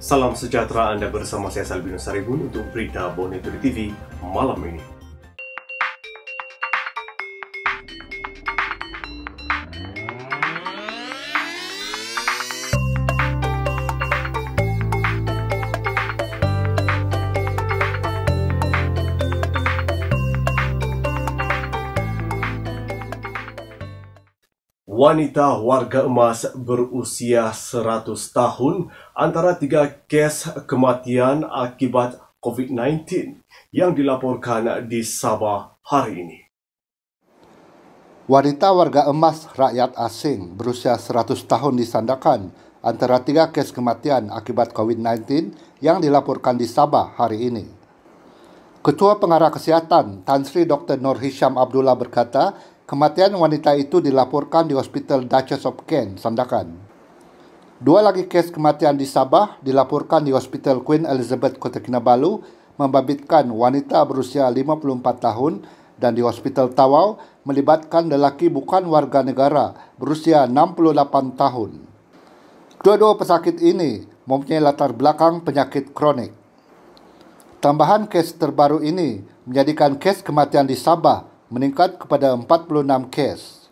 Salam sejahtera anda bersama saya Salbinus Saribun untuk berita Bonetri TV malam ini. wanita warga emas berusia 100 tahun antara tiga kes kematian akibat COVID-19 yang dilaporkan di Sabah hari ini. Wanita warga emas rakyat asing berusia 100 tahun disandakan antara tiga kes kematian akibat COVID-19 yang dilaporkan di Sabah hari ini. Ketua Pengarah Kesihatan Tan Sri Dr. Nur Hisham Abdullah berkata, Kematian wanita itu dilaporkan di Hospital Duchess of Kent, Sandakan. Dua lagi kes kematian di Sabah dilaporkan di Hospital Queen Elizabeth Kota Kinabalu membabitkan wanita berusia 54 tahun dan di Hospital Tawau melibatkan lelaki bukan warga negara berusia 68 tahun. Kedua-dua pesakit ini mempunyai latar belakang penyakit kronik. Tambahan kes terbaru ini menjadikan kes kematian di Sabah meningkat kepada 46 kes.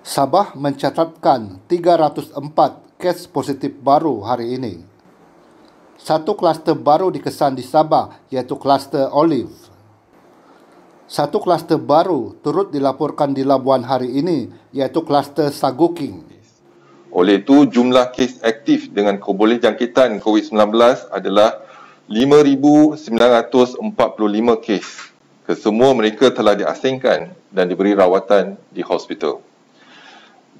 Sabah mencatatkan 304 kes positif baru hari ini. Satu kluster baru dikesan di Sabah iaitu kluster Olive. Satu kluster baru turut dilaporkan di Labuan hari ini iaitu kluster Saguking. Oleh itu, jumlah kes aktif dengan boleh jangkitan COVID-19 adalah 5,945 kes. Kesemua mereka telah diasingkan dan diberi rawatan di hospital.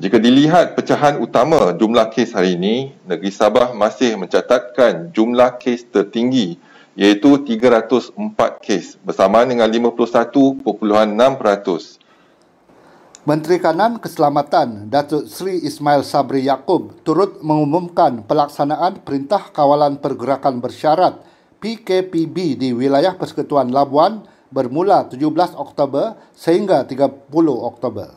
Jika dilihat pecahan utama jumlah kes hari ini, negeri Sabah masih mencatatkan jumlah kes tertinggi iaitu 304 kes bersama dengan 51.6%. Menteri Kanan Keselamatan Datuk Sri Ismail Sabri Yaakob turut mengumumkan pelaksanaan Perintah Kawalan Pergerakan Bersyarat PKPB di wilayah Persekutuan Labuan bermula 17 Oktober sehingga 30 Oktober.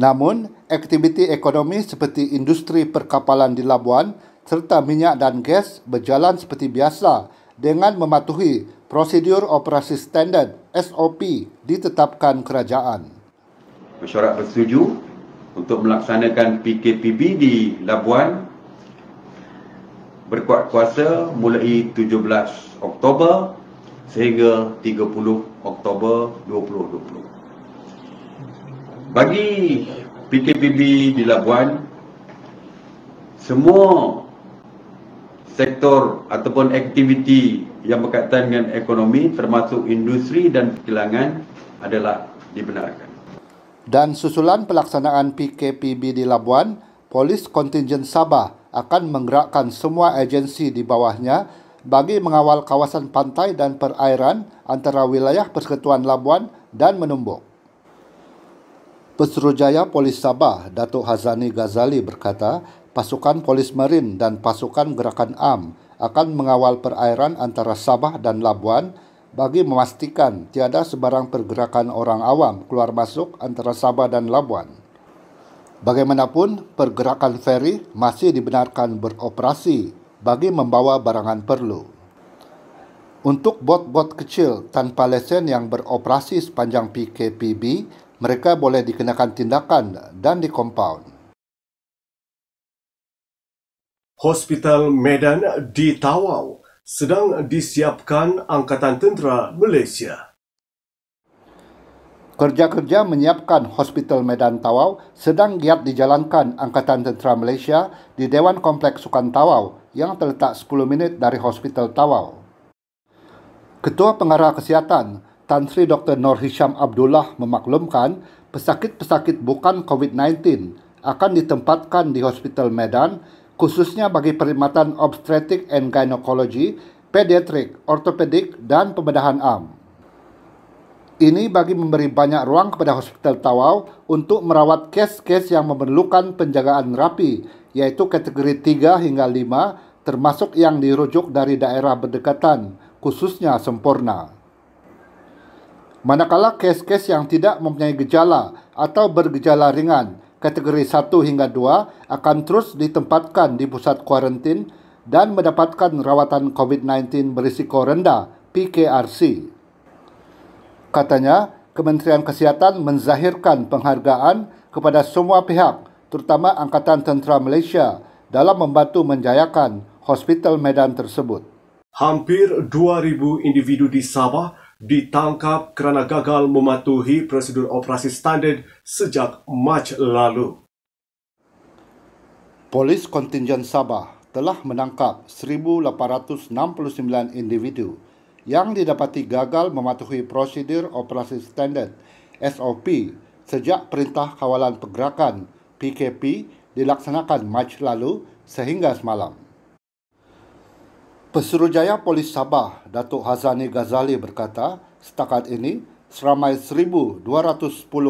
Namun, aktiviti ekonomi seperti industri perkapalan di Labuan serta minyak dan gas berjalan seperti biasa dengan mematuhi prosedur operasi standard SOP ditetapkan kerajaan. Mesyuarat bersetuju untuk melaksanakan PKPB di Labuan berkuat kuasa mulai 17 Oktober sehingga 30 Oktober 2020. Bagi PKPB di Labuan, semua sektor ataupun aktiviti yang berkaitan dengan ekonomi termasuk industri dan perkilangan adalah dibenarkan. Dan susulan pelaksanaan PKPB di Labuan, Polis Kontingen Sabah akan menggerakkan semua agensi di bawahnya bagi mengawal kawasan pantai dan perairan antara wilayah Persekutuan Labuan dan Menumbuk. Pesuruhjaya Polis Sabah, Datuk Hazani Ghazali berkata, pasukan polis marin dan pasukan gerakan am akan mengawal perairan antara Sabah dan Labuan bagi memastikan tiada sebarang pergerakan orang awam keluar masuk antara Sabah dan Labuan. Bagaimanapun, pergerakan feri masih dibenarkan beroperasi bagi membawa barangan perlu. Untuk bot-bot kecil tanpa lesen yang beroperasi sepanjang PKPB, mereka boleh dikenakan tindakan dan dikompaun. Hospital Medan di Tawau sedang disiapkan Angkatan Tentera Malaysia. Kerja-kerja menyiapkan Hospital Medan Tawau sedang giat dijalankan Angkatan Tentera Malaysia di Dewan Kompleks Sukan Tawau yang terletak 10 minit dari Hospital Tawau. Ketua Pengarah Kesihatan Tan Sri Dr. Nur Hisham Abdullah memaklumkan pesakit-pesakit bukan COVID-19 akan ditempatkan di Hospital Medan khususnya bagi perkhidmatan obstetrik and gynecology, pediatrik, ortopedik dan pembedahan am. Ini bagi memberi banyak ruang kepada Hospital Tawau untuk merawat kes-kes yang memerlukan penjagaan rapi, yaitu kategori 3 hingga 5, termasuk yang dirujuk dari daerah berdekatan, khususnya sempurna. Manakala kes-kes yang tidak mempunyai gejala atau bergejala ringan, kategori 1 hingga 2 akan terus ditempatkan di pusat kuarantin dan mendapatkan rawatan COVID-19 berisiko rendah, PKRC. Katanya, Kementerian Kesihatan menzahirkan penghargaan kepada semua pihak, terutama Angkatan Tentera Malaysia dalam membantu menjayakan hospital Medan tersebut. Hampir 2,000 individu di Sabah ditangkap kerana gagal mematuhi prosedur operasi standard sejak Mac lalu. Polis kontingen Sabah telah menangkap 1,869 individu yang didapati gagal mematuhi prosedur operasi standard SOP sejak Perintah Kawalan Pergerakan PKP dilaksanakan Mac lalu sehingga semalam. Pesuruhjaya Polis Sabah, Datuk Hazani Ghazali berkata, setakat ini, seramai 1,210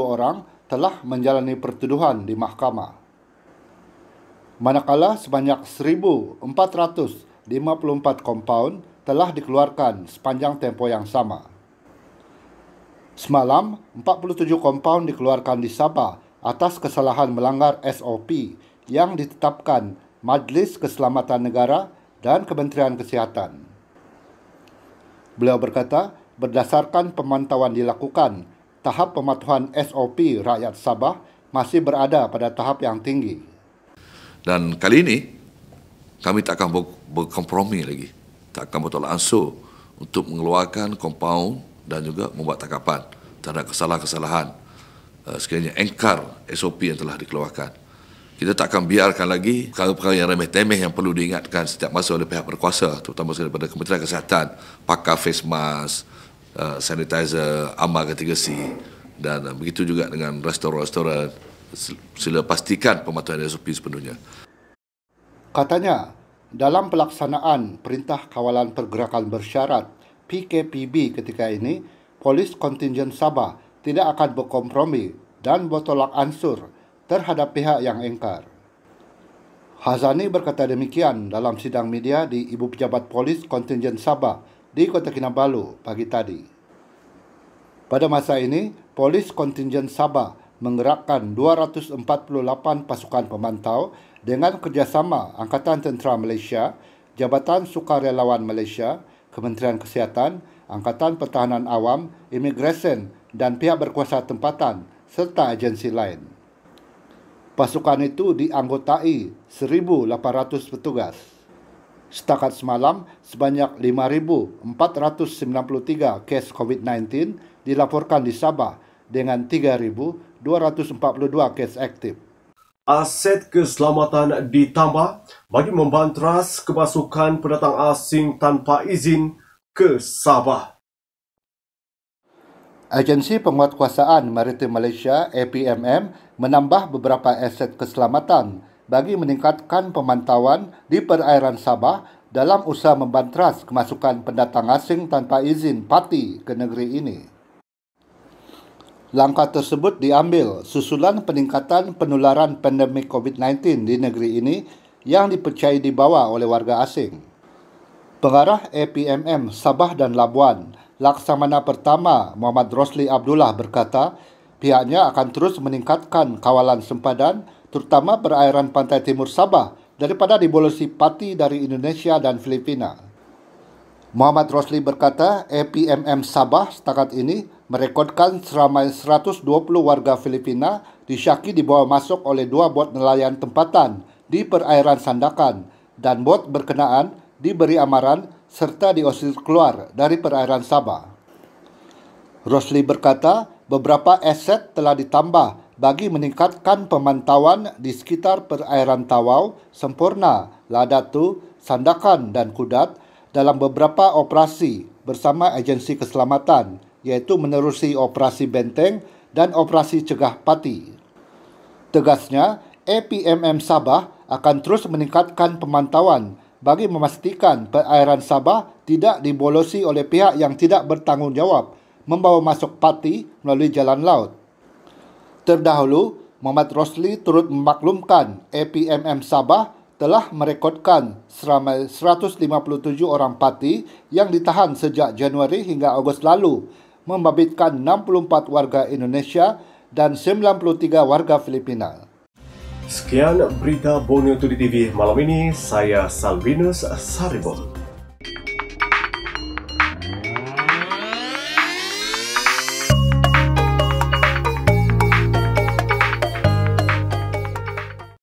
orang telah menjalani pertuduhan di mahkamah. Manakala sebanyak 1,454 kompaun telah dikeluarkan sepanjang tempo yang sama. Semalam, 47 kompaun dikeluarkan di Sabah atas kesalahan melanggar SOP yang ditetapkan Majlis Keselamatan Negara dan Kementerian Kesihatan. Beliau berkata, berdasarkan pemantauan dilakukan, tahap pematuhan SOP rakyat Sabah masih berada pada tahap yang tinggi. Dan kali ini, kami tak akan berkompromi lagi takkan botol ansur untuk mengeluarkan kompaun dan juga membuat takapan terhadap kesalahan-kesalahan eh, sekiranya engkar SOP yang telah dikeluarkan. Kita tak akan biarkan lagi perkara-perkara yang remeh-temeh yang perlu diingatkan setiap masa oleh pihak berkuasa terutama sekali daripada Kementerian Kesihatan, pakar face mask, eh, sanitizer, amal ketiga C dan begitu juga dengan restoran-restoran sila pastikan pematuhan SOP sepenuhnya. Katanya, dalam pelaksanaan Perintah Kawalan Pergerakan Bersyarat PKPB ketika ini, polis kontingen Sabah tidak akan berkompromi dan bertolak ansur terhadap pihak yang engkar. Hazani berkata demikian dalam sidang media di Ibu Pejabat Polis Kontingen Sabah di Kota Kinabalu pagi tadi. Pada masa ini, polis kontingen Sabah menggerakkan 248 pasukan pemantau dengan kerjasama Angkatan Tentera Malaysia, Jabatan Sukarelawan Malaysia, Kementerian Kesihatan, Angkatan Pertahanan Awam, Imigresen dan pihak berkuasa tempatan serta agensi lain. Pasukan itu dianggotai 1,800 petugas. Setakat semalam, sebanyak 5,493 kes COVID-19 dilaporkan di Sabah dengan 242 kes aktif. Aset keselamatan ditambah bagi membanteras kemasukan pendatang asing tanpa izin ke Sabah. Agensi Penguatkuasaan Maritim Malaysia APMM menambah beberapa aset keselamatan bagi meningkatkan pemantauan di perairan Sabah dalam usaha membanteras kemasukan pendatang asing tanpa izin parti ke negeri ini. Langkah tersebut diambil susulan peningkatan penularan pandemik COVID-19 di negeri ini yang dipercayai dibawa oleh warga asing. Pengarah APMM Sabah dan Labuan, Laksamana Pertama Muhammad Rosli Abdullah berkata, pihaknya akan terus meningkatkan kawalan sempadan terutama perairan pantai timur Sabah daripada dibolosi pati dari Indonesia dan Filipina. Muhammad Rosli berkata, APMM Sabah setakat ini merekodkan seramai 120 warga Filipina disyaki dibawa masuk oleh dua bot nelayan tempatan di perairan Sandakan dan bot berkenaan diberi amaran serta diusir keluar dari perairan Sabah. Rosli berkata, beberapa aset telah ditambah bagi meningkatkan pemantauan di sekitar perairan Tawau, Sempurna, Ladatu, Sandakan dan Kudat dalam beberapa operasi bersama agensi keselamatan iaitu menerusi operasi benteng dan operasi cegah pati. Tegasnya, APMM Sabah akan terus meningkatkan pemantauan bagi memastikan perairan Sabah tidak dibolosi oleh pihak yang tidak bertanggungjawab membawa masuk pati melalui jalan laut. Terdahulu, Muhammad Rosli turut memaklumkan APMM Sabah telah merekodkan seramai 157 orang pati yang ditahan sejak Januari hingga Ogos lalu membabitkan 64 warga Indonesia dan 93 warga Filipina. Sekian berita Borneo Today TV malam ini. Saya Salvinus Saribon.